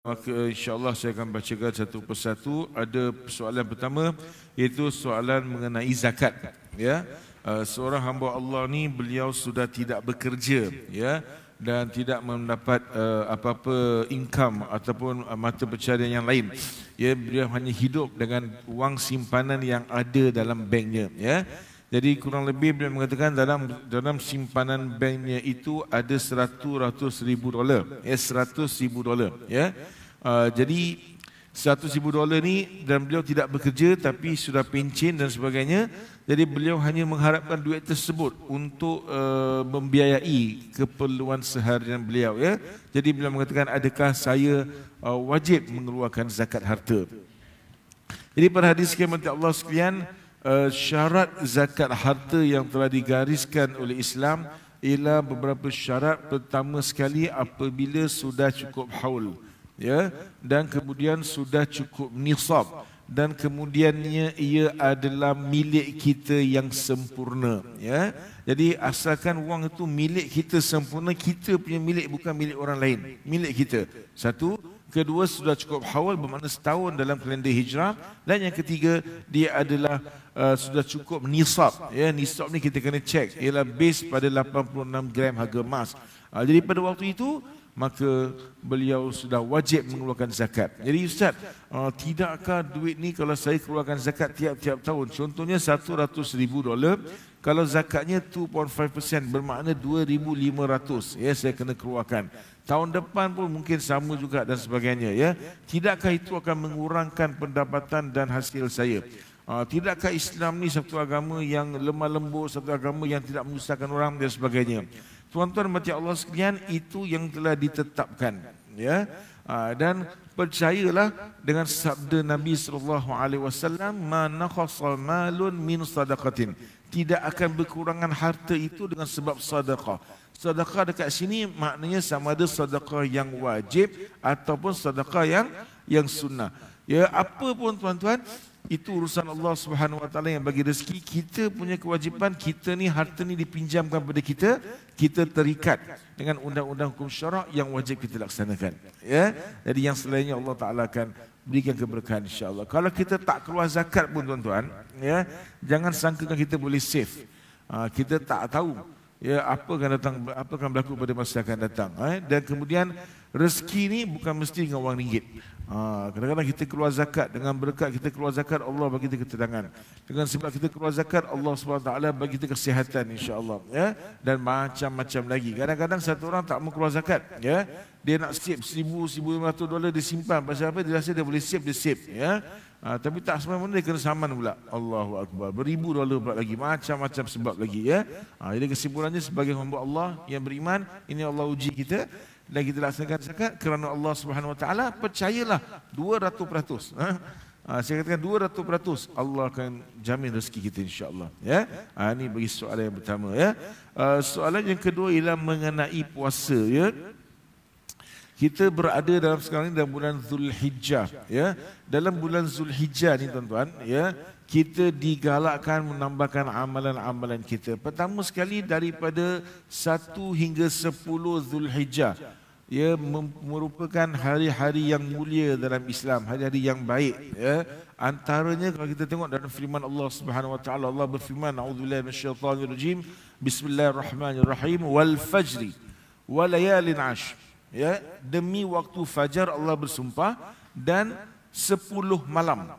Maka insyaAllah saya akan bacakan satu persatu Ada persoalan pertama Iaitu soalan mengenai zakat Ya eh, Seorang hamba Allah ni beliau sudah tidak bekerja ya dan tidak mendapat uh, apa-apa income ataupun uh, mata pencaharian yang lain. Ya beliau hanya hidup dengan wang simpanan yang ada dalam banknya ya. Jadi kurang lebih beliau mengatakan dalam dalam simpanan banknya itu ada seratus ratus ribu dolar. Ya, seratus ribu dolar. Ya. Uh, jadi seratus ribu dolar ni dan beliau tidak bekerja tapi sudah pencin dan sebagainya. Jadi beliau hanya mengharapkan duit tersebut untuk uh, membiayai keperluan seharian beliau. Ya. Jadi beliau mengatakan adakah saya uh, wajib mengeluarkan zakat harta. Jadi para hadis kiamat ya Allah sekalian, Eh, syarat zakat harta yang telah digariskan oleh Islam ialah beberapa syarat pertama sekali apabila sudah cukup haul ya dan kemudian sudah cukup nisab dan kemudiannya ia adalah milik kita yang sempurna ya jadi asalkan wang itu milik kita sempurna kita punya milik bukan milik orang lain milik kita satu kedua sudah cukup haul bermakna setahun dalam kalender hijrah dan yang ketiga dia adalah uh, sudah cukup nisab ya nisab ni kita kena cek. ialah base pada 86 gram harga emas uh, jadi pada waktu itu maka beliau sudah wajib mengeluarkan zakat. Jadi Ustaz, uh, tidakkah duit ni kalau saya keluarkan zakat tiap-tiap tahun, contohnya 100 ribu dolar, kalau zakatnya 2.5% bermakna 2500 ya saya kena keluarkan. Tahun depan pun mungkin sama juga dan sebagainya ya. Tidakkah itu akan mengurangkan pendapatan dan hasil saya? Ah, tidakkah Islam ni satu agama yang lemah lembut, satu agama yang tidak menyusahkan orang dan sebagainya. Tuan-tuan mati Allah sekalian itu yang telah ditetapkan ya. Ah, dan percayalah dengan sabda Nabi sallallahu alaihi wasallam man malun min sadaqatin tidak akan berkurangan harta itu dengan sebab sedekah. Sedekah dekat sini maknanya sama ada sedekah yang wajib ataupun sedekah yang yang sunnah. Ya apa pun tuan-tuan, itu urusan Allah Subhanahu Wa Taala yang bagi rezeki kita punya kewajipan kita ni harta ni dipinjamkan pada kita kita terikat dengan undang-undang hukum syarak yang wajib kita laksanakan ya jadi yang selainnya Allah Taala akan berikan keberkahan insyaallah kalau kita tak keluar zakat pun tuan-tuan ya jangan sangkakan kita boleh safe ah, kita tak tahu ya apa akan datang apa akan berlaku pada masa akan datang eh. dan kemudian rezeki ni bukan mesti dengan wang ringgit Ha, kadang-kadang kita keluar zakat dengan berkat kita keluar zakat Allah bagi kita ketenangan. Dengan sebab kita keluar zakat Allah SWT bagi kita kesihatan insya-Allah ya dan macam-macam lagi. Kadang-kadang satu orang tak mau keluar zakat ya. Dia nak save seribu, seribu lima ratus dolar dia simpan. Pasal apa? Dia rasa dia boleh save, dia save. Ya? Ha, tapi tak semua mana dia kena saman pula. Allahu Akbar. Beribu dolar pula lagi. Macam-macam sebab lagi. Ya? Ha, jadi kesimpulannya sebagai hamba Allah yang beriman. Ini Allah uji kita lagi dilaksanakan zakat kerana Allah Subhanahu Wa Taala percayalah 200%. Ha? ha? saya katakan 200% Allah akan jamin rezeki kita insya-Allah ya. Ha, ini bagi soalan yang pertama ya. Ha, soalan yang kedua ialah mengenai puasa ya. Kita berada dalam sekarang ini dalam bulan Zulhijjah ya. Dalam bulan Zulhijjah ni tuan-tuan ya kita digalakkan menambahkan amalan-amalan kita. Pertama sekali daripada 1 hingga 10 Zulhijjah ia merupakan hari-hari yang mulia dalam Islam hari-hari yang baik ya antaranya kalau kita tengok dalam firman Allah Subhanahu wa taala Allah berfirman auzubillahi minasyaitanir rajim bismillahirrahmanirrahim wal fajri wal layalin ash ya demi waktu fajar Allah bersumpah dan sepuluh malam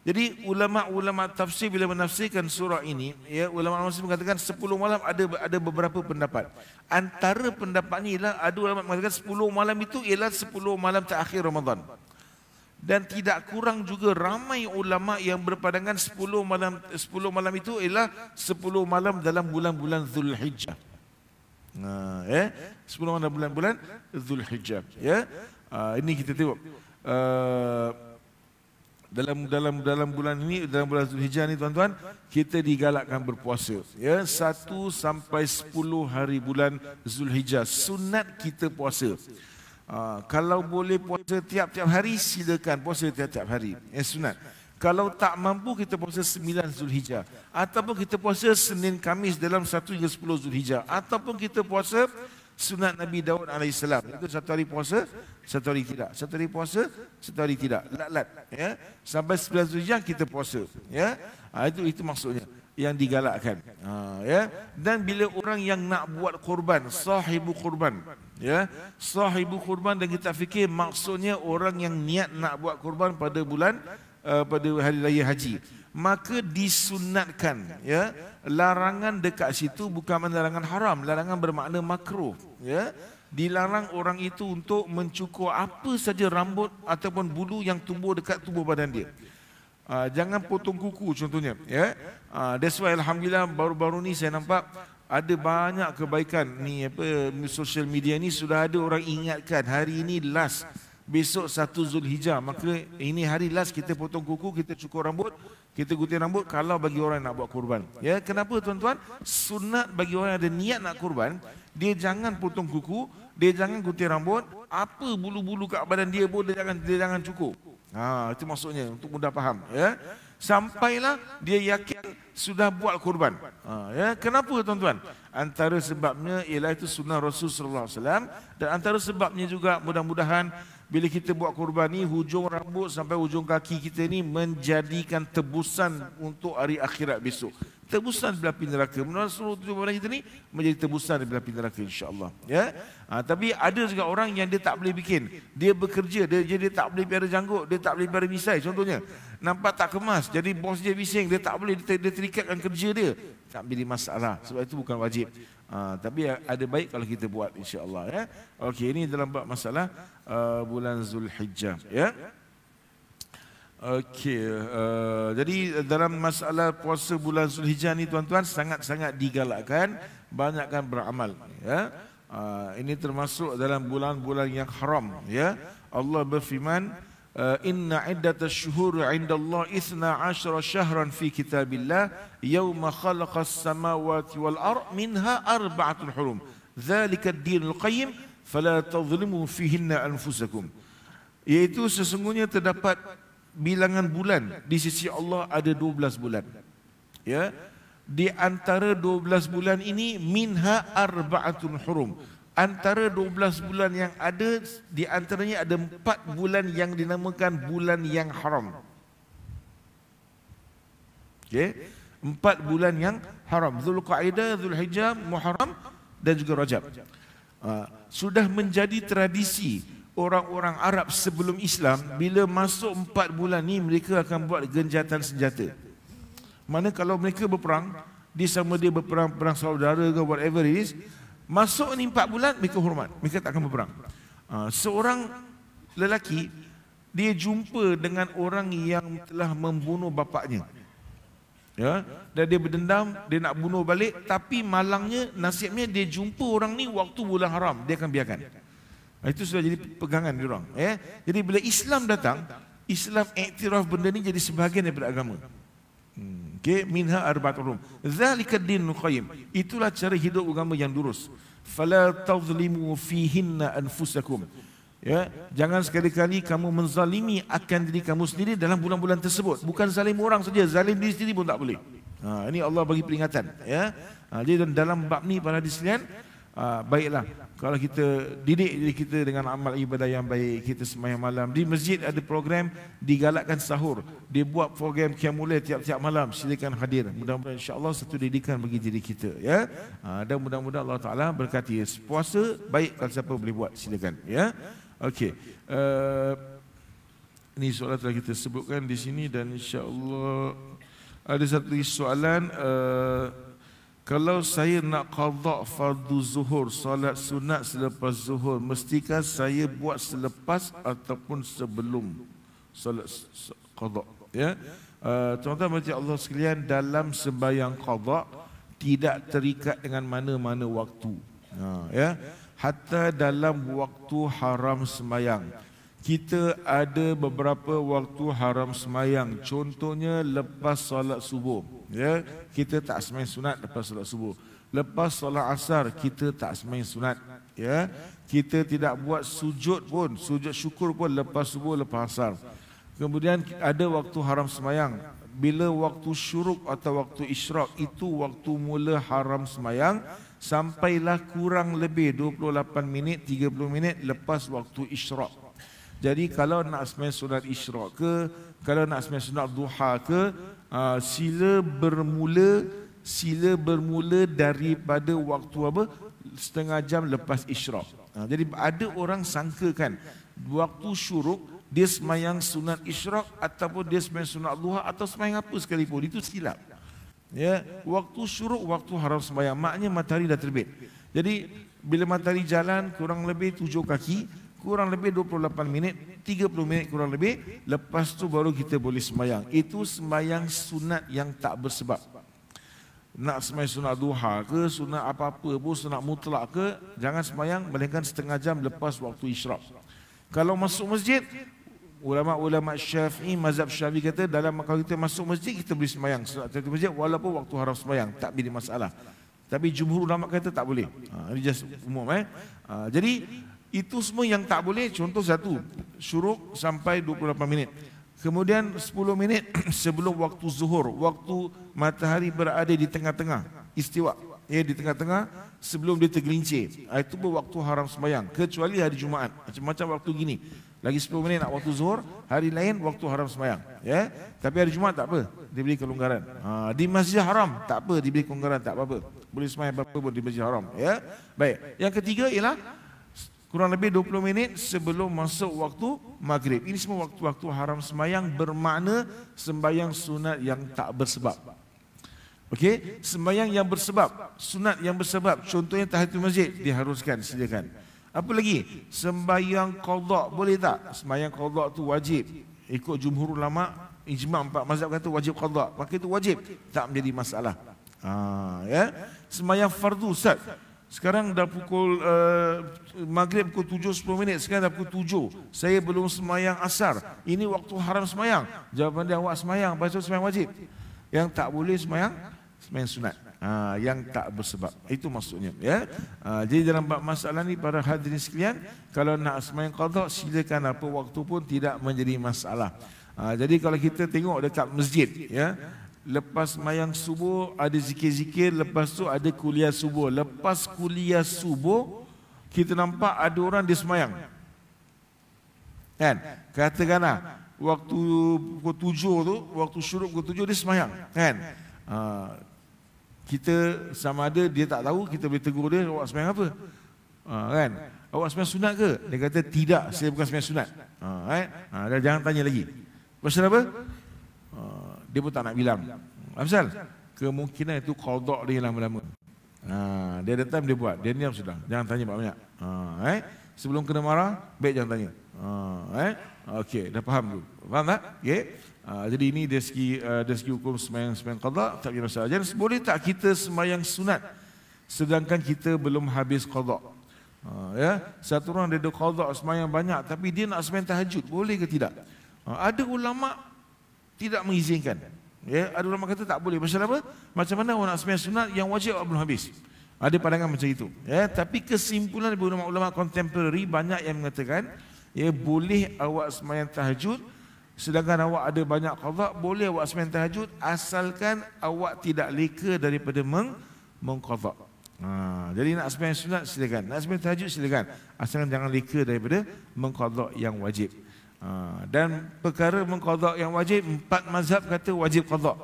jadi ulama-ulama tafsir bila menafsirkan surah ini, ya ulama tafsir mengatakan 10 malam ada ada beberapa pendapat. Antara pendapat ini ialah ada ulama mengatakan 10 malam itu ialah 10 malam terakhir Ramadan. Dan tidak kurang juga ramai ulama yang berpandangan 10 malam 10 malam itu ialah 10 malam dalam bulan-bulan Zulhijjah. Nah, eh? 10 malam bulan-bulan Zulhijjah, ya. Uh, ini kita tengok. Uh, dalam dalam dalam bulan ini dalam bulan Zulhijjah ni tuan-tuan kita digalakkan berpuasa ya satu sampai sepuluh hari bulan Zulhijjah sunat kita puasa ha, kalau boleh puasa tiap-tiap hari silakan puasa tiap-tiap hari ya sunat kalau tak mampu kita puasa sembilan Zulhijjah ataupun kita puasa Senin Kamis dalam satu hingga sepuluh Zulhijjah ataupun kita puasa sunat Nabi Daud AS. Itu satu hari puasa, satu hari tidak. Satu hari puasa, satu hari tidak. Lat-lat. Ya. Sampai 11 Zulhijjah kita puasa. Ya. Ha, itu itu maksudnya. Yang digalakkan. Ha, ya. Dan bila orang yang nak buat korban, sahibu korban. Ya. Sahibu korban dan kita fikir maksudnya orang yang niat nak buat korban pada bulan, uh, pada hari raya haji maka disunatkan ya larangan dekat situ bukan larangan haram larangan bermakna makruh ya dilarang orang itu untuk mencukur apa saja rambut ataupun bulu yang tumbuh dekat tubuh badan dia uh, jangan potong kuku contohnya ya uh, that's why alhamdulillah baru-baru ni saya nampak ada banyak kebaikan ni apa social media ni sudah ada orang ingatkan hari ini last besok 1 Zulhijjah maka ini hari last kita potong kuku kita cukur rambut kita gunting rambut kalau bagi orang nak buat kurban ya kenapa tuan-tuan sunat bagi orang yang ada niat nak kurban dia jangan potong kuku dia jangan gunting rambut apa bulu-bulu kat badan dia pun dia jangan dia jangan cukur ha itu maksudnya untuk mudah faham ya sampailah dia yakin sudah buat kurban. Ha, ya. Kenapa tuan-tuan? Antara sebabnya ialah itu sunnah Rasulullah SAW dan antara sebabnya juga mudah-mudahan bila kita buat korban ni hujung rambut sampai hujung kaki kita ni menjadikan tebusan untuk hari akhirat besok. Tebusan di pindah neraka. Menurut seluruh tujuh badan kita ni menjadi tebusan di api neraka insyaAllah. Ya? Ha, tapi ada juga orang yang dia tak boleh bikin. Dia bekerja, dia, jadi dia tak boleh biara janggut, dia tak boleh biara misai contohnya. Nampak tak kemas, jadi bos dia bising, dia tak boleh, dia, terikatkan kerja dia. Tak menjadi masalah. Sebab itu bukan wajib. Ha, tapi ya, ada baik kalau kita buat insya-Allah ya. Okey, ini dalam bab masalah uh, bulan Zulhijjah ya. Okey, uh, jadi dalam masalah puasa bulan Zulhijjah ni tuan-tuan sangat-sangat digalakkan banyakkan beramal ya. Uh, ini termasuk dalam bulan-bulan yang haram ya. Allah berfirman Uh, inna iddat ash-shuhur عند Allah 12 shahran fi kitabillah yawma khalaqa as-samawati wal ard minha arba'atul hurum dhalika ad-din al-qayyim fala tadhlimu fihinna sesungguhnya terdapat bilangan bulan di sisi Allah ada 12 bulan ya di antara 12 bulan ini minha arba'atul hurum antara 12 bulan yang ada di antaranya ada 4 bulan yang dinamakan bulan yang haram. Okey. Empat bulan yang haram. Zulqa'idah, Zulhijjah, Muharram dan juga Rajab. Ah, sudah menjadi tradisi orang-orang Arab sebelum Islam bila masuk empat bulan ni mereka akan buat genjatan senjata. Mana kalau mereka berperang, di sama dia berperang perang saudara ke whatever it is, Masuk ni empat bulan mereka hormat, mereka tak akan berperang. Uh, seorang lelaki dia jumpa dengan orang yang telah membunuh bapaknya. Ya, dan dia berdendam, dia nak bunuh balik tapi malangnya nasibnya dia jumpa orang ni waktu bulan haram, dia akan biarkan. Ah, itu sudah jadi pegangan dia orang, ya. Jadi bila Islam datang, Islam iktiraf benda ni jadi sebahagian daripada agama. Okay, minha arba'at urum. Dzalika dinul qayyim. Itulah cara hidup agama yang lurus. Fala tazlimu fihinna anfusakum. Ya, jangan sekali-kali kamu menzalimi akan diri kamu sendiri dalam bulan-bulan tersebut. Bukan zalim orang saja, zalim diri sendiri pun tak boleh. Ha, ini Allah bagi peringatan, ya. Ha, jadi dalam bab ni para disiplin, Ah, baiklah kalau kita didik diri kita dengan amal ibadah yang baik kita sembahyang malam di masjid ada program digalakkan sahur dia buat program kiamulai tiap-tiap malam silakan hadir mudah-mudahan insyaallah satu didikan bagi diri kita ya ah, dan mudah-mudahan Allah taala berkati puasa baik kalau siapa boleh buat silakan ya okey uh, ini soalan telah kita sebutkan di sini dan insyaallah ada satu soalan uh, kalau saya nak qadha fardu zuhur solat sunat selepas zuhur mestikah saya buat selepas ataupun sebelum solat qadha ya contoh uh, macam Allah sekalian dalam sembahyang qadha tidak terikat dengan mana-mana waktu ha ya hatta dalam waktu haram semayang kita ada beberapa waktu haram semayang. contohnya lepas solat subuh ya kita tak semai sunat lepas solat subuh lepas solat asar kita tak semai sunat ya kita tidak buat sujud pun sujud syukur pun lepas subuh lepas asar kemudian ada waktu haram semayang bila waktu syuruk atau waktu isyrak itu waktu mula haram semayang sampailah kurang lebih 28 minit 30 minit lepas waktu isyrak jadi kalau nak semain sunat isyrak ke kalau nak semain sunat duha ke Ah, sila bermula sila bermula daripada waktu apa setengah jam lepas isyrak. Ha, ah, jadi ada orang sangkakan waktu syuruk dia semayang sunat isyrak ataupun dia semayang sunat duha atau semayang apa sekalipun itu silap. Ya, waktu syuruk waktu haram semayang maknanya matahari dah terbit. Jadi bila matahari jalan kurang lebih tujuh kaki kurang lebih 28 minit 30 minit kurang lebih lepas tu baru kita boleh semayang. itu semayang sunat yang tak bersebab nak sembahyang sunat duha ke sunat apa-apa pun sunat mutlak ke jangan semayang melainkan setengah jam lepas waktu isyrak kalau masuk masjid ulama-ulama syafi'i mazhab syafi'i kata dalam kalau kita masuk masjid kita boleh semayang. sunat masjid walaupun waktu haram semayang tak bila masalah tapi jumhur ulama kata tak boleh ha, ini just umum eh ha, jadi itu semua yang tak boleh Contoh satu Syuruk sampai 28 minit Kemudian 10 minit sebelum waktu zuhur Waktu matahari berada di tengah-tengah Istiwa ya, Di tengah-tengah sebelum dia tergelincir ah, Itu pun waktu haram semayang Kecuali hari Jumaat Macam-macam waktu gini Lagi 10 minit nak waktu zuhur Hari lain waktu haram semayang ya? Tapi hari Jumaat tak apa Diberi kelonggaran ha, Di masjid haram tak apa Diberi kelonggaran tak apa-apa Boleh semayang apa-apa pun di masjid haram ya? Baik Yang ketiga ialah kurang lebih 20 minit sebelum masuk waktu maghrib. Ini semua waktu-waktu haram sembahyang bermakna sembahyang sunat yang tak bersebab. Okey, sembahyang yang bersebab, sunat yang bersebab, contohnya tahajud masjid diharuskan sediakan. Apa lagi? Sembahyang qada boleh tak? Sembahyang qada tu wajib. Ikut jumhur ulama, ijma empat mazhab kata wajib qada. Pakai itu wajib, tak menjadi masalah. Ha, ya. Sembahyang fardu Ustaz. Sekarang dah pukul uh, maghrib pukul sepuluh minit. Sekarang dah pukul tujuh. Saya belum semayang asar. Ini waktu haram semayang. Jawapan dia awak semayang. Lepas semayang wajib. Yang tak boleh semayang, semayang sunat. Ha, yang tak bersebab. Itu maksudnya. Ya. Ha, jadi dalam bab masalah ni para hadirin sekalian. Kalau nak semayang qadha silakan apa waktu pun tidak menjadi masalah. Ha, jadi kalau kita tengok dekat masjid. ya, Lepas mayang subuh ada zikir-zikir Lepas tu ada kuliah subuh Lepas kuliah subuh Kita nampak ada orang di semayang Kan Katakanlah Waktu pukul tujuh tu Waktu syuruk pukul tujuh dia semayang Kan ha, Kita sama ada dia tak tahu Kita boleh tegur dia awak semayang apa ha, Kan Awak semayang sunat ke Dia kata tidak saya bukan semayang sunat ha, kan? ha, Dah jangan tanya lagi Pasal apa? dia pun tak nak bilang. Kenapa? Kemungkinan itu kaldok dia lama-lama. Ha, dia ada time dia buat. Dia niam sudah. Jangan tanya banyak-banyak. Ha, eh? Sebelum kena marah, baik jangan tanya. Ha, eh? Okey, dah faham tu. Faham tak? Okay? Ha, jadi ini dari segi, uh, dari segi hukum semayang-semayang kaldok, tak kira masalah. Jadi boleh tak kita semayang sunat sedangkan kita belum habis kaldok? Ha, ya? Satu orang dia ada kaldok semayang banyak tapi dia nak semayang tahajud. Boleh ke tidak? Ha, ada ulama' tidak mengizinkan. Ya, ada ulama kata tak boleh. Pasal apa? Macam mana orang nak sembahyang sunat yang wajib belum habis? Ada pandangan macam itu. Ya, tapi kesimpulan dari ulama-ulama contemporary banyak yang mengatakan ya boleh awak sembahyang tahajud sedangkan awak ada banyak qada boleh awak sembahyang tahajud asalkan awak tidak leka daripada meng mengqada. Ha, jadi nak sembahyang sunat silakan. Nak sembahyang tahajud silakan. Asalkan jangan leka daripada mengqada yang wajib. Ha, dan perkara mengkodok yang wajib Empat mazhab kata wajib kodok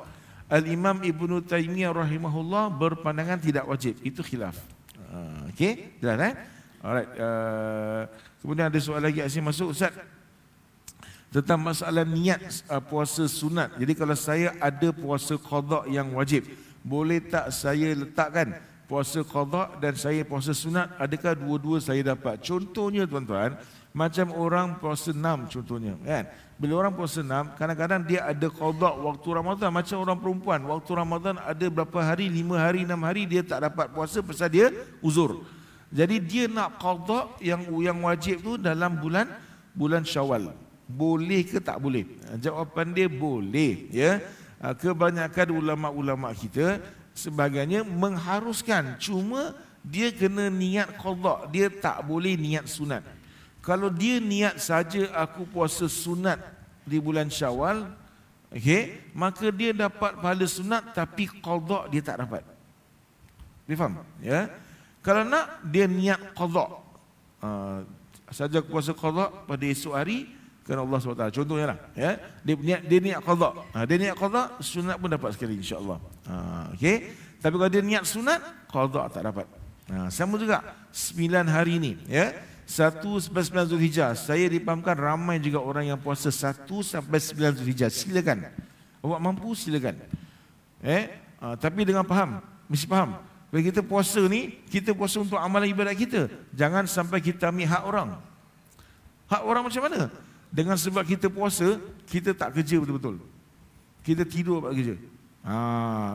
Al-Imam Ibn Taymiyyah rahimahullah Berpandangan tidak wajib Itu khilaf ha, Okey, jelas eh Alright, uh, Kemudian ada soalan lagi Asim masuk Ustaz Tentang masalah niat uh, puasa sunat Jadi kalau saya ada puasa kodok yang wajib Boleh tak saya letakkan Puasa kodok dan saya puasa sunat Adakah dua-dua saya dapat Contohnya tuan-tuan macam orang puasa enam contohnya kan. Bila orang puasa enam kadang-kadang dia ada kodok waktu Ramadan Macam orang perempuan waktu Ramadan ada berapa hari lima hari enam hari dia tak dapat puasa pasal dia uzur Jadi dia nak kodok yang yang wajib tu dalam bulan bulan syawal Boleh ke tak boleh? Jawapan dia boleh ya ah, Kebanyakan ulama-ulama kita sebagainya mengharuskan Cuma dia kena niat kodok dia tak boleh niat sunat kalau dia niat saja aku puasa sunat di bulan Syawal okey maka dia dapat pahala sunat tapi qada dia tak dapat dia faham ya kalau nak dia niat qada uh, ah, saja aku puasa qada pada esok hari kerana Allah SWT contohnya lah ya dia niat dia niat qada uh, ah, dia niat qada sunat pun dapat sekali insyaallah uh, okey tapi kalau dia niat sunat qada tak dapat uh, sama juga sembilan hari ni ya satu sampai sembilan Zulhijjah Saya dipahamkan ramai juga orang yang puasa Satu sampai sembilan Zulhijjah Silakan Awak mampu silakan Eh, uh, Tapi dengan faham Mesti faham Bila kita puasa ni Kita puasa untuk amalan ibadat kita Jangan sampai kita ambil hak orang Hak orang macam mana? Dengan sebab kita puasa Kita tak kerja betul-betul Kita tidur buat kerja ha,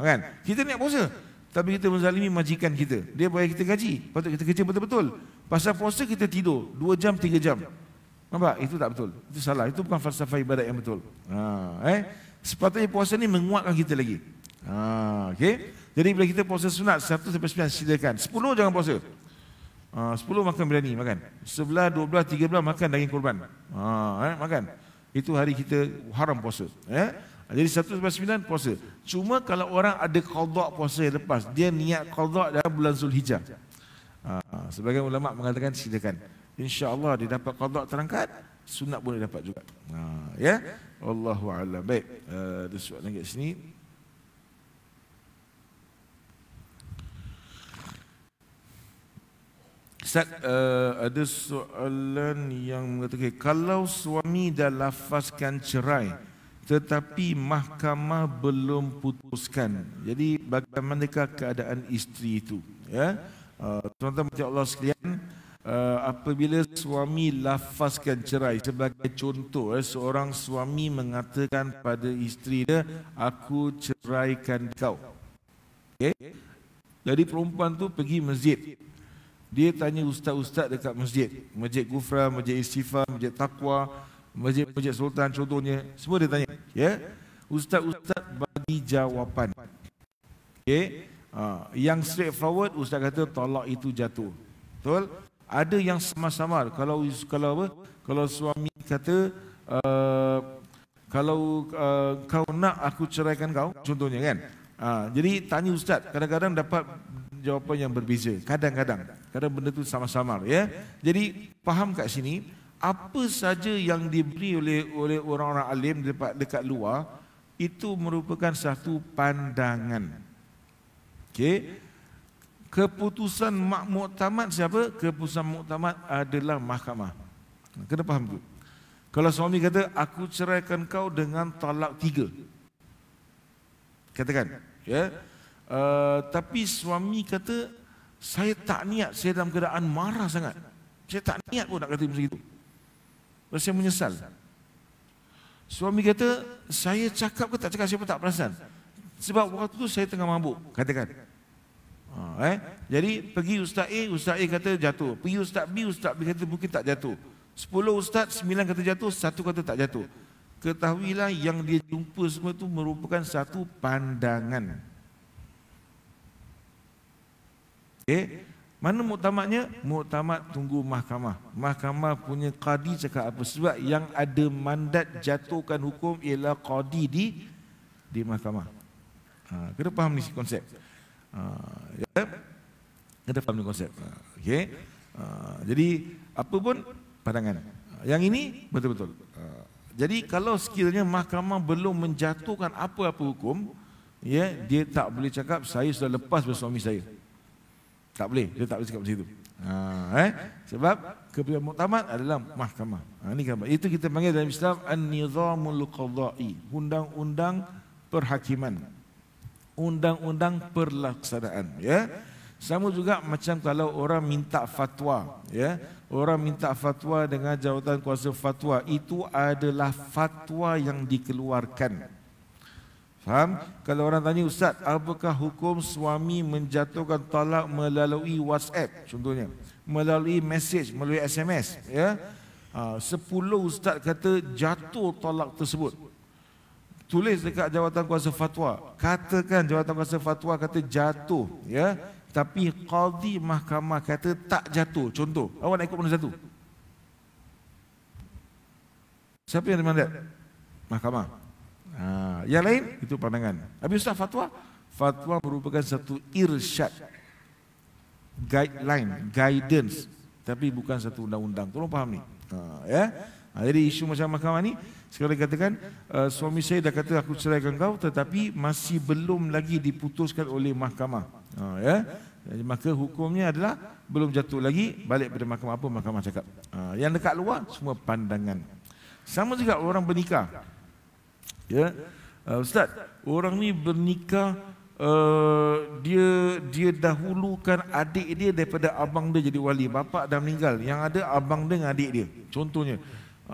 kan? Kita niat puasa Tapi kita menzalimi majikan kita Dia bayar kita gaji Patut kita kerja betul-betul Pasal puasa kita tidur dua jam tiga jam. Nampak? Itu tak betul. Itu salah. Itu bukan falsafah ibadat yang betul. Ha, eh. Sepatutnya puasa ni menguatkan kita lagi. Ha, okay. Jadi bila kita puasa sunat satu sampai 9 silakan. Sepuluh jangan puasa. Ha, sepuluh makan berani makan. dua 11, tiga 13 makan daging korban. Ha, eh, makan. Itu hari kita haram puasa. Eh? Jadi satu sampai sembilan puasa. Cuma kalau orang ada qadak puasa yang lepas. Dia niat qadak dalam bulan Zulhijjah. Ha, sebagian ulama mengatakan silakan. Insya-Allah dia dapat qada terangkat, sunat boleh dapat juga. Ha, ya. Allah a'lam. Baik, uh, ada soalan kat sini. Ustaz, uh, ada soalan yang mengatakan kalau suami dah lafazkan cerai tetapi mahkamah belum putuskan. Jadi bagaimanakah keadaan isteri itu? Ya. Eh, tuan-tuan mati Allah sekalian, uh, apabila suami lafazkan cerai, sebagai contoh, eh, seorang suami mengatakan pada isteri dia, aku ceraikan kau. Okay? Jadi perempuan tu pergi masjid. Dia tanya ustaz-ustaz dekat masjid. Masjid Gufra, Masjid Istighfar, Masjid Taqwa, Masjid Masjid Sultan contohnya. Semua dia tanya. Ya? Yeah? Ustaz-ustaz bagi jawapan. Okay? Ha, yang straight forward, ustaz kata tolak itu jatuh. Betul? Ada yang samar-samar kalau kalau apa? Kalau suami kata uh, kalau uh, kau nak aku ceraikan kau contohnya kan. Uh, jadi tanya ustaz kadang-kadang dapat jawapan yang berbeza. Kadang-kadang kadang benda tu samar-samar ya. Jadi faham kat sini apa saja yang diberi oleh oleh orang-orang alim dekat dekat luar itu merupakan satu pandangan. Okey. Keputusan makmuk tamat siapa? Keputusan makmuk tamat adalah mahkamah. Kena faham tu. Kalau suami kata, aku ceraikan kau dengan talak tiga. Katakan. Ya. Uh, tapi suami kata, saya tak niat, saya dalam keadaan marah sangat. Saya tak niat pun nak kata macam itu. Saya menyesal. Suami kata, saya cakap ke tak cakap, siapa tak perasan. Sebab waktu itu saya tengah mabuk, katakan. Ha, eh? Jadi pergi Ustaz A, Ustaz A kata jatuh. Pergi Ustaz B, Ustaz B kata mungkin tak jatuh. Sepuluh Ustaz, sembilan kata jatuh, satu kata tak jatuh. Ketahuilah yang dia jumpa semua itu merupakan satu pandangan. Eh, Mana muktamadnya? Muktamad tunggu mahkamah. Mahkamah punya qadi cakap apa? Sebab yang ada mandat jatuhkan hukum ialah qadi di di mahkamah. Ha, kena faham ni konsep. Ha, ya, ya? Kena faham ni konsep. Ha, okay. Ha, jadi, apa pun pandangan. Ha, yang ini, betul-betul. Ha, jadi, kalau skillnya mahkamah belum menjatuhkan apa-apa hukum, ya, dia tak boleh cakap, saya sudah lepas bersuami saya. Tak boleh. Dia tak boleh cakap macam itu. Ha, eh? Sebab keputusan muktamad adalah mahkamah. Ha, ini kenapa? Itu kita panggil dalam Islam an-nizamul qadha'i, undang-undang perhakiman undang-undang perlaksanaan ya sama juga macam kalau orang minta fatwa ya orang minta fatwa dengan jawatan kuasa fatwa itu adalah fatwa yang dikeluarkan faham kalau orang tanya ustaz apakah hukum suami menjatuhkan talak melalui WhatsApp contohnya melalui message melalui SMS ya 10 ah, ustaz kata jatuh talak tersebut tulis dekat jawatan kuasa fatwa katakan jawatan kuasa fatwa kata jatuh ya tapi qadi mahkamah kata tak jatuh contoh awak nak ikut mana satu siapa yang demand mahkamah ha, yang lain itu pandangan habis ustaz fatwa fatwa merupakan satu irsyad guideline guidance tapi bukan satu undang-undang tolong faham ni ha, ya ha, jadi isu macam mahkamah ni Sekali katakan uh, suami saya dah kata aku cerai dengan kau tetapi masih belum lagi diputuskan oleh mahkamah. Uh, ya. Jadi, maka hukumnya adalah belum jatuh lagi balik pada mahkamah apa mahkamah cakap. Uh, yang dekat luar semua pandangan. Sama juga orang bernikah. Ya. Uh, Ustaz, orang ni bernikah Uh, dia dia dahulukan adik dia daripada abang dia jadi wali bapa dah meninggal yang ada abang dia dengan adik dia contohnya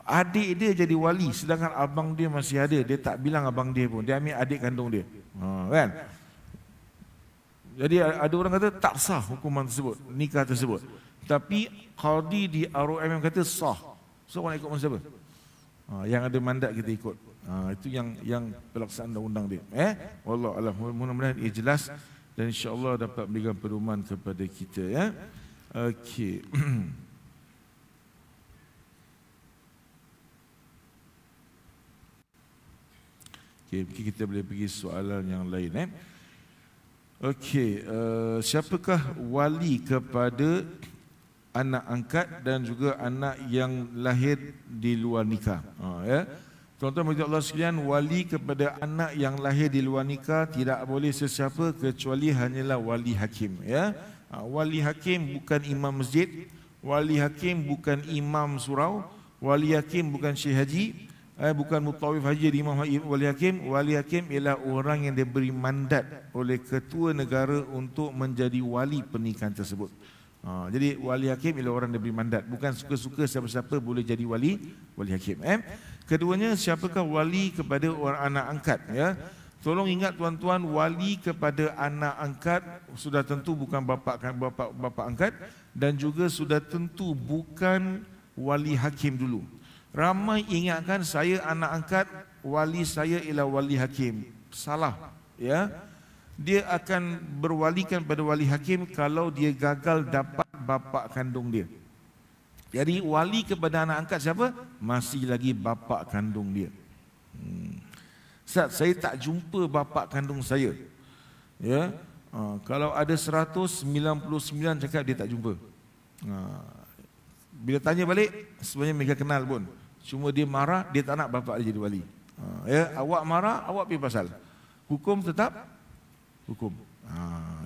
Adik dia jadi wali sedangkan abang dia masih ada. Dia tak bilang abang dia pun. Dia ambil adik kandung dia. Ha, kan? Jadi ada orang kata tak sah hukuman tersebut, nikah tersebut. Tapi qadi di yang kata sah. So orang ikut siapa? Ha, yang ada mandat kita ikut. Ha, itu yang yang pelaksanaan undang-undang dia. Eh? Wallah alam. Mudah-mudahan ia jelas dan insya-Allah dapat memberikan perumahan kepada kita ya. Okey. Okey, mungkin kita boleh pergi soalan yang lain eh. Okey, uh, siapakah wali kepada anak angkat dan juga anak yang lahir di luar nikah? Ha ya. Tuan-tuan bagi Allah sekalian, wali kepada anak yang lahir di luar nikah tidak boleh sesiapa kecuali hanyalah wali hakim. Ya. Ha, wali hakim bukan imam masjid, wali hakim bukan imam surau, wali hakim bukan syih haji, eh, bukan mutawif haji di imam wali hakim wali hakim ialah orang yang diberi mandat oleh ketua negara untuk menjadi wali pernikahan tersebut ha, jadi wali hakim ialah orang yang diberi mandat bukan suka-suka siapa-siapa boleh jadi wali wali hakim eh? keduanya siapakah wali kepada orang anak angkat ya Tolong ingat tuan-tuan wali kepada anak angkat sudah tentu bukan bapa bapa bapa angkat dan juga sudah tentu bukan wali hakim dulu. Ramai ingatkan saya anak angkat wali saya ialah wali hakim. Salah. Ya. Dia akan berwalikan pada wali hakim kalau dia gagal dapat bapa kandung dia. Jadi wali kepada anak angkat siapa? Masih lagi bapa kandung dia. Hmm. Ustaz, saya tak jumpa bapa kandung saya. Ya. Ha, kalau ada 199 cakap dia tak jumpa. Ha. Bila tanya balik, sebenarnya mereka kenal pun. Cuma dia marah, dia tak nak bapak dia jadi wali. Ha, ya, awak marah, awak pergi pasal. Hukum tetap hukum. Ha,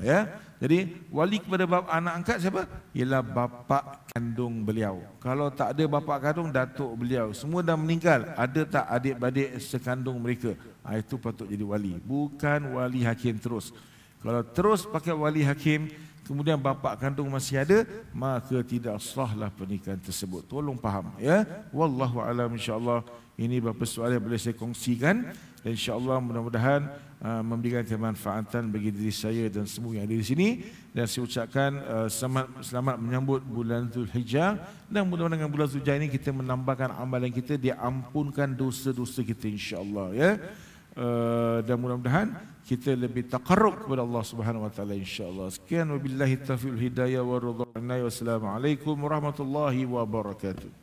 ya. Jadi wali kepada bapak anak angkat siapa? Ialah bapa kandung beliau. Kalau tak ada bapa kandung, datuk beliau. Semua dah meninggal. Ada tak adik-adik sekandung mereka? Ha, itu patut jadi wali. Bukan wali hakim terus. Kalau terus pakai wali hakim, kemudian bapa kandung masih ada maka tidak sahlah pernikahan tersebut tolong faham ya wallahu alam insyaallah ini beberapa soalan yang boleh saya kongsikan dan insyaallah mudah-mudahan uh, memberikan kemanfaatan bagi diri saya dan semua yang ada di sini dan saya ucapkan uh, selamat selamat menyambut bulan Zulhijjah dan mudah-mudahan dengan bulan Zulhijjah ini kita menambahkan amalan kita diampunkan dosa-dosa kita insyaallah ya Eh, dan mudah-mudahan kita lebih taqarrub kepada Allah Subhanahu wa taala insyaallah. Sekian wabillahi taufiq hidayah wa ridha. Assalamualaikum warahmatullahi wabarakatuh.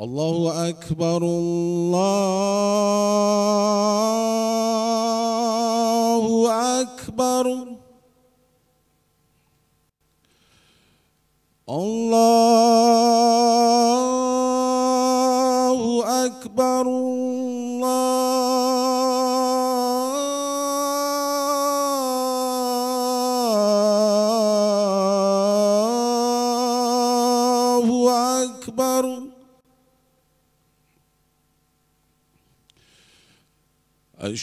الله أكبر الله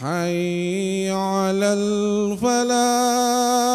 حي على الفلاح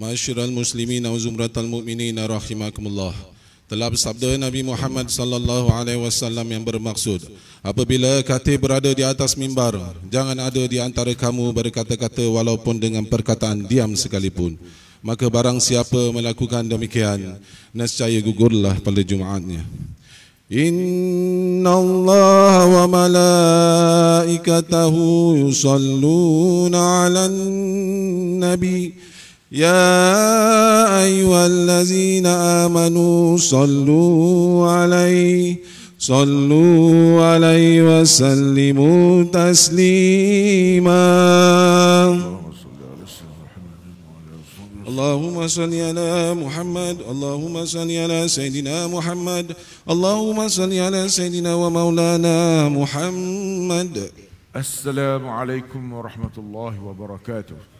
Ma'asyiral muslimin wa zumratal mu'minin rahimakumullah. Telah bersabda Nabi Muhammad sallallahu alaihi wasallam yang bermaksud, apabila katib berada di atas mimbar, jangan ada di antara kamu berkata-kata walaupun dengan perkataan diam sekalipun. Maka barang siapa melakukan demikian, nescaya gugurlah pada Jumaatnya. Inna Allah wa malaikatahu yusalluna 'alan nabiyyi يا أيها الذين آمنوا صلوا عليه صلوا عليه وسلموا تسليما اللهم صل على محمد اللهم صل على سيدنا محمد اللهم صل على سيدنا ومولانا محمد السلام عليكم ورحمة الله وبركاته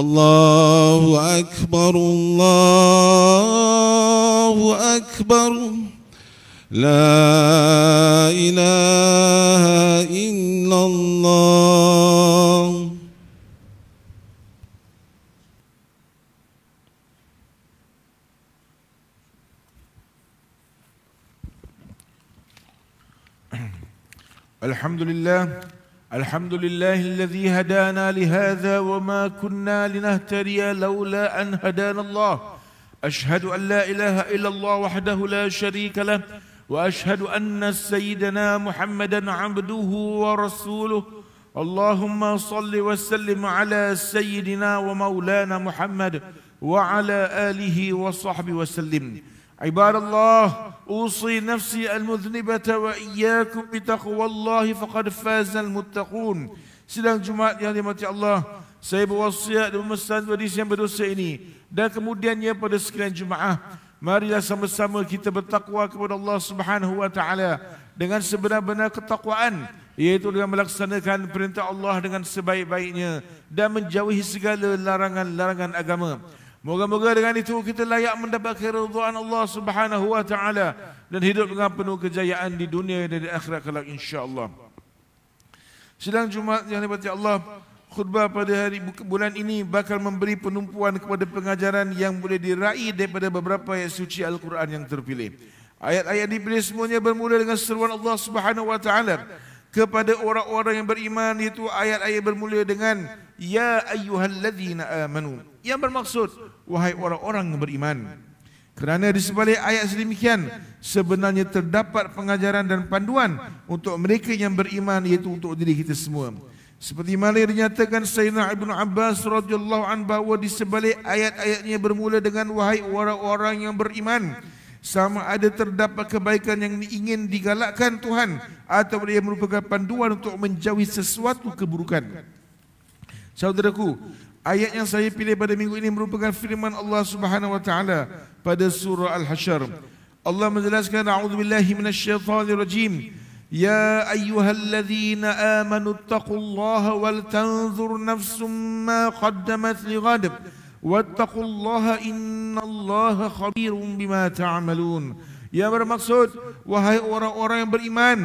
الله أكبر الله أكبر لا إله إلا الله الحمد لله الحمد لله الذي هدانا لهذا وما كنا لنهتدي لولا أن هدانا الله أشهد أن لا إله إلا الله وحده لا شريك له وأشهد أن سيدنا محمدا عبده ورسوله اللهم صل وسلم على سيدنا ومولانا محمد وعلى آله وصحبه وسلم عباد الله أوصي نفسي المذنبة وإياكم بتقوى الله فقد فاز المتقون Sidang Jumaat yang dimati Allah Saya berwasiat dan memesan kepada yang berdosa ini Dan kemudiannya pada sekalian Jumaat Marilah sama-sama kita bertakwa kepada Allah Subhanahu Wa Taala Dengan sebenar-benar ketakwaan yaitu dengan melaksanakan perintah Allah dengan sebaik-baiknya Dan menjauhi segala larangan-larangan agama Moga-moga dengan itu kita layak mendapat keriduan Allah Subhanahu wa taala dan hidup dengan penuh kejayaan di dunia dan di akhirat kelak insya-Allah. Sidang Jumaat yang dipercayai Allah khutbah pada hari bulan ini bakal memberi penumpuan kepada pengajaran yang boleh diraih daripada beberapa ayat suci Al-Quran yang terpilih. Ayat-ayat dipilih semuanya bermula dengan seruan Allah Subhanahu wa taala kepada orang-orang yang beriman itu ayat-ayat bermula dengan ya ayyuhallazina amanu yang bermaksud wahai orang-orang yang beriman kerana di sebalik ayat sedemikian sebenarnya terdapat pengajaran dan panduan untuk mereka yang beriman iaitu untuk diri kita semua seperti mana dinyatakan Sayyidina Ibn Abbas radhiyallahu an bahawa di sebalik ayat-ayatnya bermula dengan wahai orang-orang yang beriman sama ada terdapat kebaikan yang ingin digalakkan Tuhan atau ia merupakan panduan untuk menjauhi sesuatu keburukan. Saudaraku, Ayat yang saya pilih pada minggu ini merupakan firman Allah Subhanahu wa taala pada surah Al-Hasyr. Allah menjelaskan a'udzubillahi minasyaitonir rajim. يا أيها الذين آمنوا اتقوا الله ولتنظر نفس ما قدمت لغد واتقوا الله إن الله خبير بما تعملون yang bermaksud wahai orang-orang yang beriman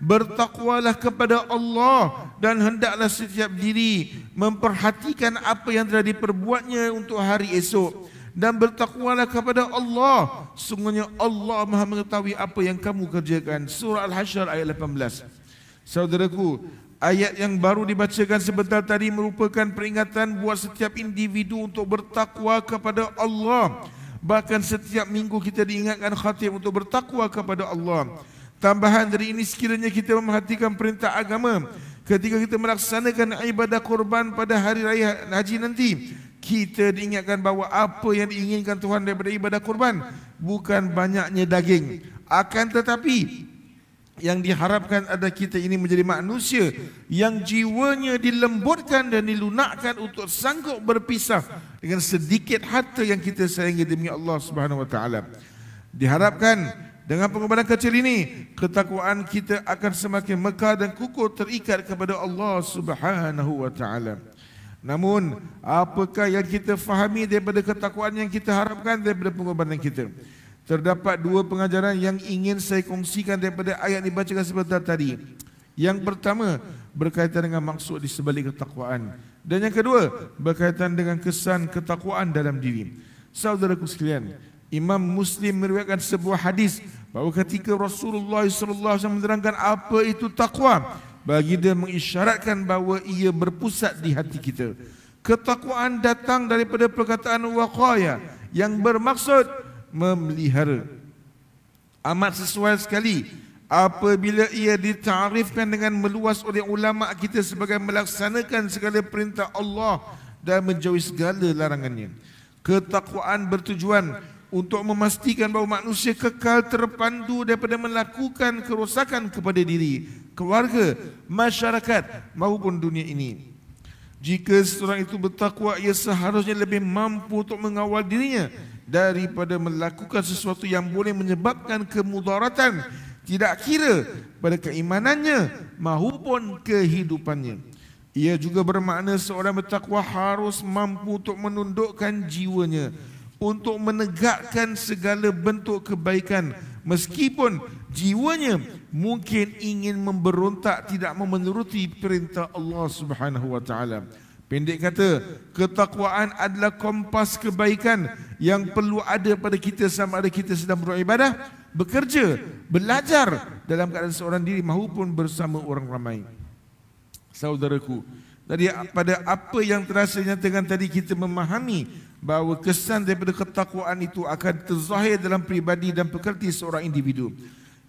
bertakwalah kepada Allah dan hendaklah setiap diri memperhatikan apa yang telah diperbuatnya untuk hari esok dan bertakwalah kepada Allah sungguhnya Allah Maha mengetahui apa yang kamu kerjakan surah al-hasyr ayat 18 saudaraku Ayat yang baru dibacakan sebentar tadi merupakan peringatan buat setiap individu untuk bertakwa kepada Allah. Allah. Bahkan setiap minggu kita diingatkan khatib untuk bertakwa kepada Allah. Tambahan dari ini sekiranya kita memerhatikan perintah agama ketika kita melaksanakan ibadah kurban pada hari raya haji nanti. Kita diingatkan bahawa apa yang diinginkan Tuhan daripada ibadah kurban bukan banyaknya daging. Akan tetapi yang diharapkan ada kita ini menjadi manusia yang jiwanya dilembutkan dan dilunakkan untuk sanggup berpisah dengan sedikit harta yang kita sayangi demi Allah Subhanahu wa taala. Diharapkan dengan pengorbanan kecil ini, ketakwaan kita akan semakin mekar dan kukuh terikat kepada Allah Subhanahu wa taala. Namun, apakah yang kita fahami daripada ketakwaan yang kita harapkan daripada pengorbanan kita? Kita Terdapat dua pengajaran yang ingin saya kongsikan daripada ayat dibacakan sebentar tadi. Yang pertama berkaitan dengan maksud di sebalik ketakwaan. Dan yang kedua berkaitan dengan kesan ketakwaan dalam diri. Saudaraku sekalian, Imam Muslim meriwayatkan sebuah hadis bahawa ketika Rasulullah SAW menerangkan apa itu takwa, bagi dia mengisyaratkan bahawa ia berpusat di hati kita. Ketakwaan datang daripada perkataan waqaya yang bermaksud memelihara amat sesuai sekali apabila ia ditarifkan dengan meluas oleh ulama kita sebagai melaksanakan segala perintah Allah dan menjauhi segala larangannya ketakwaan bertujuan untuk memastikan bahawa manusia kekal terpandu daripada melakukan kerosakan kepada diri keluarga masyarakat maupun dunia ini jika seseorang itu bertakwa ia seharusnya lebih mampu untuk mengawal dirinya daripada melakukan sesuatu yang boleh menyebabkan kemudaratan tidak kira pada keimanannya maupun kehidupannya ia juga bermakna seorang bertakwa harus mampu untuk menundukkan jiwanya untuk menegakkan segala bentuk kebaikan meskipun jiwanya mungkin ingin memberontak tidak memenuruti perintah Allah Subhanahu wa taala Pendek kata, ketakwaan adalah kompas kebaikan yang perlu ada pada kita sama ada kita sedang beribadah, bekerja, belajar dalam keadaan seorang diri maupun bersama orang ramai. Saudaraku, tadi pada apa yang terasa nyatakan tadi kita memahami bahawa kesan daripada ketakwaan itu akan terzahir dalam pribadi dan pekerti seorang individu.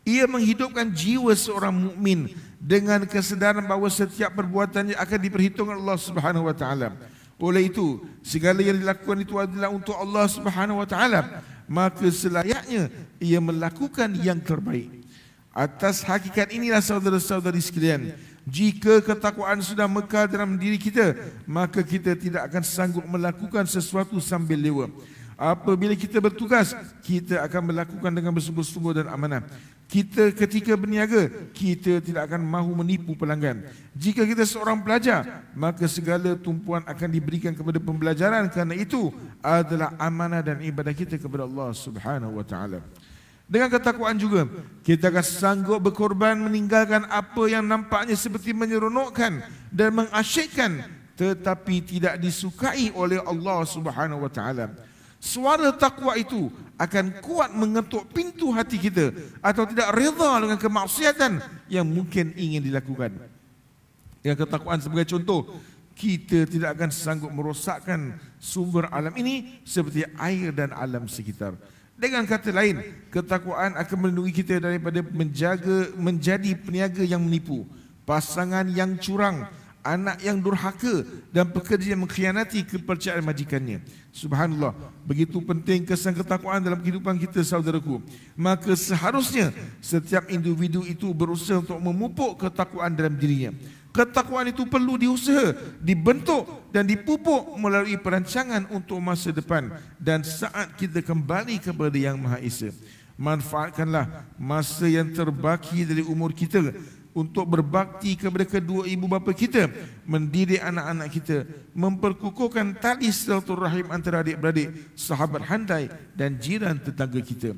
Ia menghidupkan jiwa seorang mukmin dengan kesedaran bahawa setiap perbuatannya akan diperhitungkan Allah Subhanahu wa taala. Oleh itu, segala yang dilakukan itu adalah untuk Allah Subhanahu wa taala. Maka selayaknya ia melakukan yang terbaik. Atas hakikat inilah saudara-saudari sekalian, jika ketakwaan sudah mekar dalam diri kita, maka kita tidak akan sanggup melakukan sesuatu sambil lewa. Apabila kita bertugas, kita akan melakukan dengan bersungguh-sungguh dan amanah. Kita ketika berniaga, kita tidak akan mahu menipu pelanggan. Jika kita seorang pelajar, maka segala tumpuan akan diberikan kepada pembelajaran kerana itu adalah amanah dan ibadah kita kepada Allah Subhanahu wa taala. Dengan ketakwaan juga, kita akan sanggup berkorban meninggalkan apa yang nampaknya seperti menyeronokkan dan mengasyikkan tetapi tidak disukai oleh Allah Subhanahu wa taala suara takwa itu akan kuat mengetuk pintu hati kita atau tidak reda dengan kemaksiatan yang mungkin ingin dilakukan. Dengan ketakwaan sebagai contoh, kita tidak akan sanggup merosakkan sumber alam ini seperti air dan alam sekitar. Dengan kata lain, ketakwaan akan melindungi kita daripada menjaga menjadi peniaga yang menipu, pasangan yang curang, anak yang durhaka dan pekerja yang mengkhianati kepercayaan majikannya. Subhanallah. Begitu penting kesan ketakwaan dalam kehidupan kita saudaraku. Maka seharusnya setiap individu itu berusaha untuk memupuk ketakuan dalam dirinya. Ketakuan itu perlu diusaha, dibentuk dan dipupuk melalui perancangan untuk masa depan dan saat kita kembali kepada Yang Maha Esa. Manfaatkanlah masa yang terbaki dari umur kita untuk berbakti kepada kedua ibu bapa kita, mendidik anak-anak kita, memperkukuhkan tali silaturahim antara adik-beradik, sahabat handai dan jiran tetangga kita.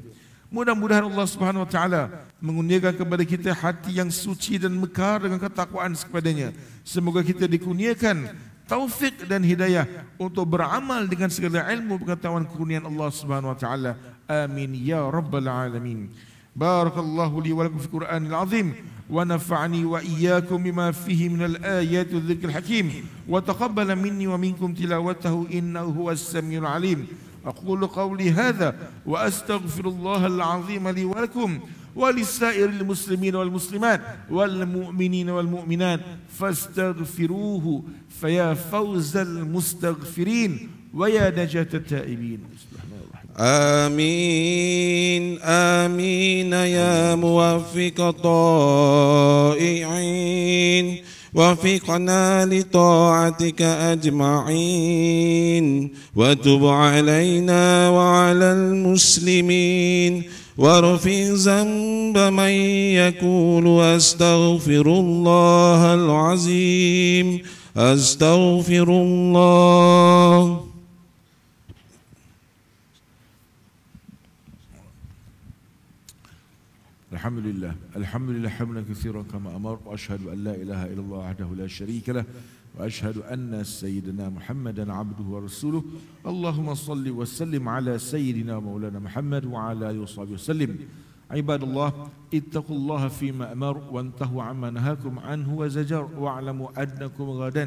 Mudah-mudahan Allah Subhanahu Wa Taala mengurniakan kepada kita hati yang suci dan mekar dengan ketakwaan kepadanya. Semoga kita dikurniakan taufik dan hidayah untuk beramal dengan segala ilmu pengetahuan kurnian Allah Subhanahu Wa Taala. Amin ya rabbal alamin. بارك الله لي ولكم في القرآن العظيم ونفعني وإياكم بما فيه من الآيات والذكر الحكيم وتقبل مني ومنكم تلاوته إنه هو السميع العليم أقول قولي هذا وأستغفر الله العظيم لي ولكم ولسائر المسلمين والمسلمات والمؤمنين والمؤمنات فاستغفروه فيا فوز المستغفرين ويا نجاة التائبين آمين آمين يا موفق طائعين وفقنا لطاعتك أجمعين وتب علينا وعلى المسلمين وارفع ذنب من يقول أستغفر الله العظيم أستغفر الله الحمد لله الحمد لله حمدا كثيرا كما أمر وأشهد أن لا إله إلا الله وحده لا شريك له وأشهد أن سيدنا محمدا عبده ورسوله اللهم صل وسلم على سيدنا مولانا محمد وعلى آله وصحبه وسلم عباد الله اتقوا الله فيما أمر وانتهوا عما نهاكم عنه وزجر واعلموا أنكم غدا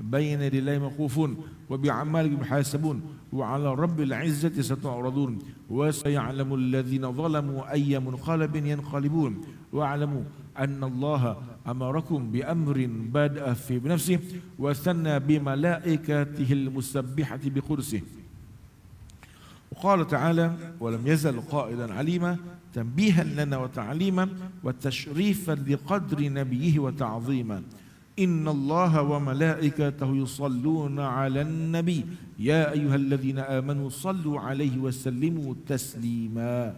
بين لله موقوفون وبعمالك يحاسبون وعلى رب العزة ستعرضون وسيعلم الذين ظلموا أي منقلب ينقلبون واعلموا أن الله أمركم بأمر بدأ في بنفسه وثنى بملائكته المسبحة بقرسه وقال تعالى ولم يزل قائلا عليما تنبيها لنا وتعليما وتشريفا لقدر نبيه وتعظيما إن الله وملائكته يصلون على النبي يا أيها الذين آمنوا صلوا عليه وسلموا تسليما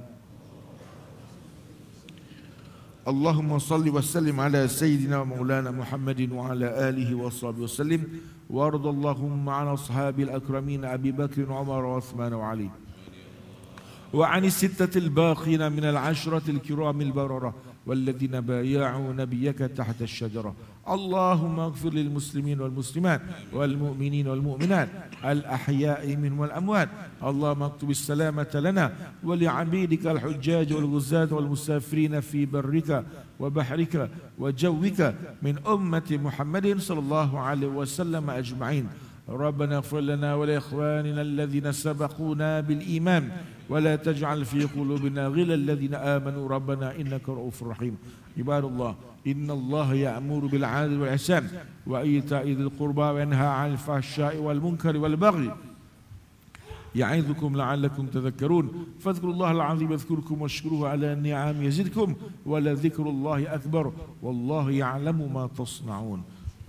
اللهم صل وسلم على سيدنا ومولانا محمد وعلى آله وصحبه وسلم وارض اللهم عن أصحاب الأكرمين أبي بكر وعمر وعثمان وعلي وعن الستة الباقين من العشرة الكرام البررة والذين بايعوا نبيك تحت الشجرة اللهم اغفر للمسلمين والمسلمات والمؤمنين والمؤمنات الأحياء منهم والأموات اللهم اكتب السلامة لنا ولعبيدك الحجاج والغزاة والمسافرين في برك وبحرك وجوك من أمة محمد صلى الله عليه وسلم أجمعين ربنا اغفر لنا ولإخواننا الذين سبقونا بالإيمان ولا تجعل في قلوبنا غلا الذين آمنوا ربنا إنك رؤوف رحيم عباد الله إن الله يأمر بالعدل والإحسان وإيتاء ذي القربى وينهى عن الفحشاء والمنكر والبغي يعظكم لعلكم تذكرون فاذكروا الله العظيم يذكركم واشكروه على النعم يزدكم ولذكر الله أكبر والله يعلم ما تصنعون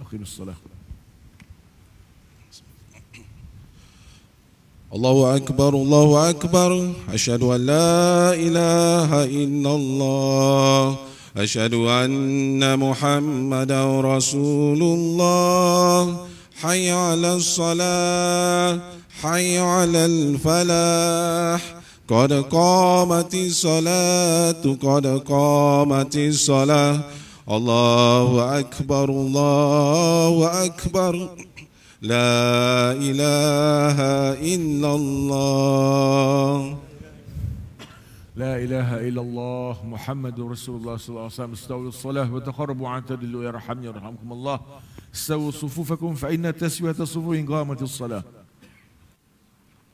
أقيم الصلاة الله أكبر الله أكبر أشهد أن لا إله إلا الله أشهد أن محمدا رسول الله حي على الصلاة حي على الفلاح قد قامت الصلاة قد قامت الصلاة الله أكبر الله أكبر لا إله إلا الله لا إله إلا الله محمد رسول الله صلى الله عليه وسلم استووا الصلاة وتقربوا عن واعتدلوا يرحمني يرحمكم الله استووا صفوفكم فإن تسوية إن قامت الصلاة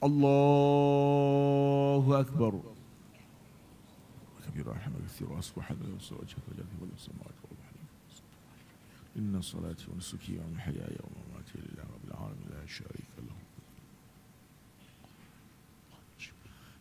الله أكبر كبير رحمة كثير وأصبح على وجهك وجهك ولا سماعك ولا إن صلاتي ونسكي ومحياي ومماتي لله رب العالمين لا شريك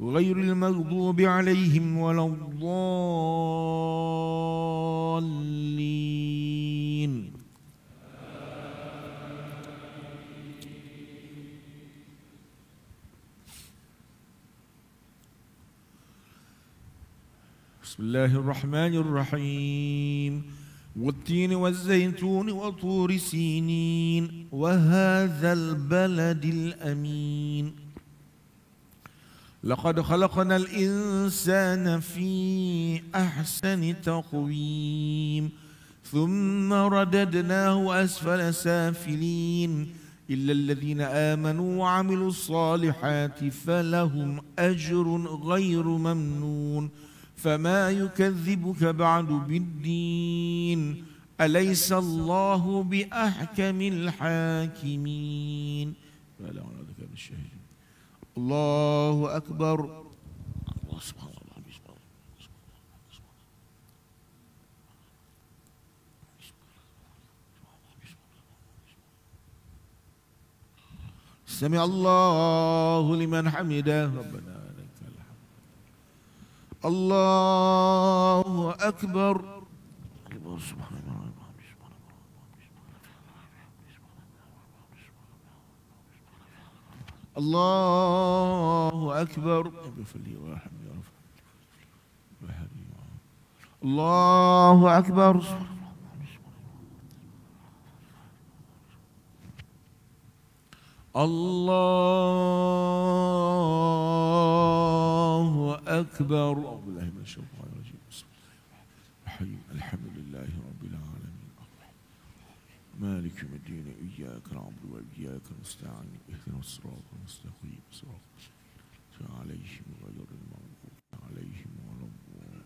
غير المغضوب عليهم ولا الضالين بسم الله الرحمن الرحيم والتين والزيتون وطور سينين وهذا البلد الأمين لقد خلقنا الإنسان في أحسن تقويم ثم رددناه أسفل سافلين إلا الذين آمنوا وعملوا الصالحات فلهم أجر غير ممنون فما يكذبك بعد بالدين أليس الله بأحكم الحاكمين فلا ونعوذ بك الشهيد الله أكبر الله سبحان الله سمع الله لمن حمده ربنا لك الحمد الله أكبر الله أكبر الله أكبر اغفر لي وارحمني الله أكبر الله أكبر أعوذ بالله من الشيطان الرجيم بسم الله الرحمن الحمد لله رب العالمين مالك يوم الدين إياك نعبد وإياك نستعين اهدنا الصراط المستقيم صراط عليهم غير المغضوب عليهم ولا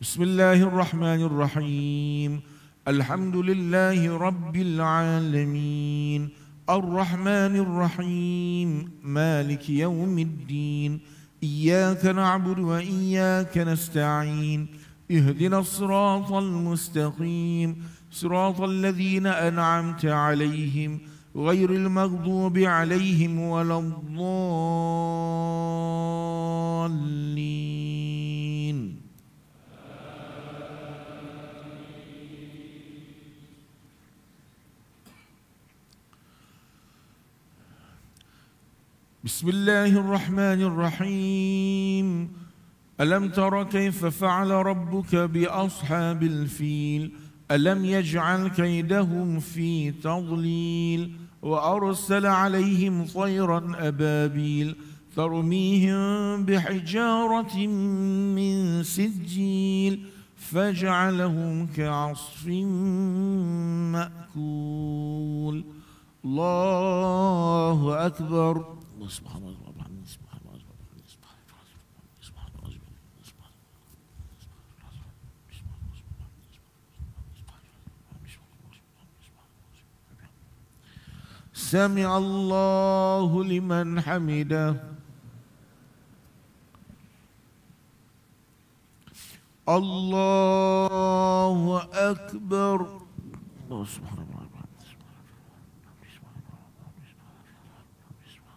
بسم الله الرحمن الرحيم الحمد لله رب العالمين الرحمن الرحيم مالك يوم الدين إياك نعبد وإياك نستعين اهدنا الصراط المستقيم صراط الذين أنعمت عليهم غير المغضوب عليهم ولا الضالين بسم الله الرحمن الرحيم ألم تر كيف فعل ربك بأصحاب الفيل؟ ألم يجعل كيدهم في تضليل وأرسل عليهم طيرا أبابيل ترميهم بحجارة من سجيل فجعلهم كعصف مأكول الله أكبر الله سبحانه سمع الله لمن حمده الله أكبر الله أكبر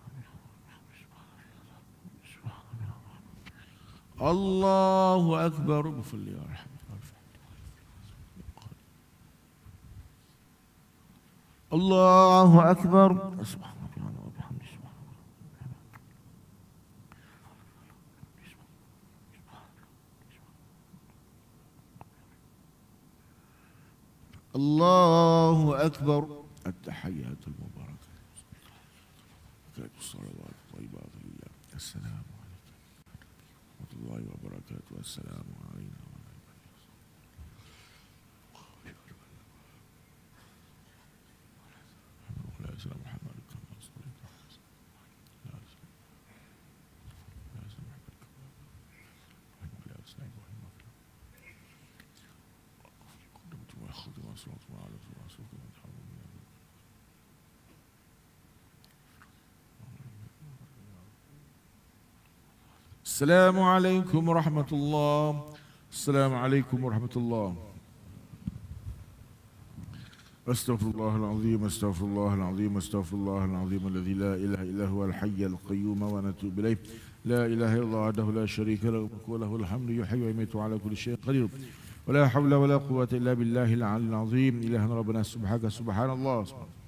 الله أكبر بفل يرحم الله أكبر الله الله أكبر التحيات المباركة الصلوات الطيبات السلام عليكم ورحمة الله وبركاته السلام عليكم السلام عليكم ورحمة الله السلام عليكم ورحمة الله أستغفر الله العظيم أستغفر الله العظيم أستغفر الله العظيم الذي لا إله إلا هو الحي القيوم ونتوب إليه لا إله إلا الله وحده لا شريك له وله الحمد يحيي ويميت على كل شيء قدير ولا حول ولا قوة إلا بالله العلي العظيم إلهنا ربنا سبحانك سبحان الله سبحانه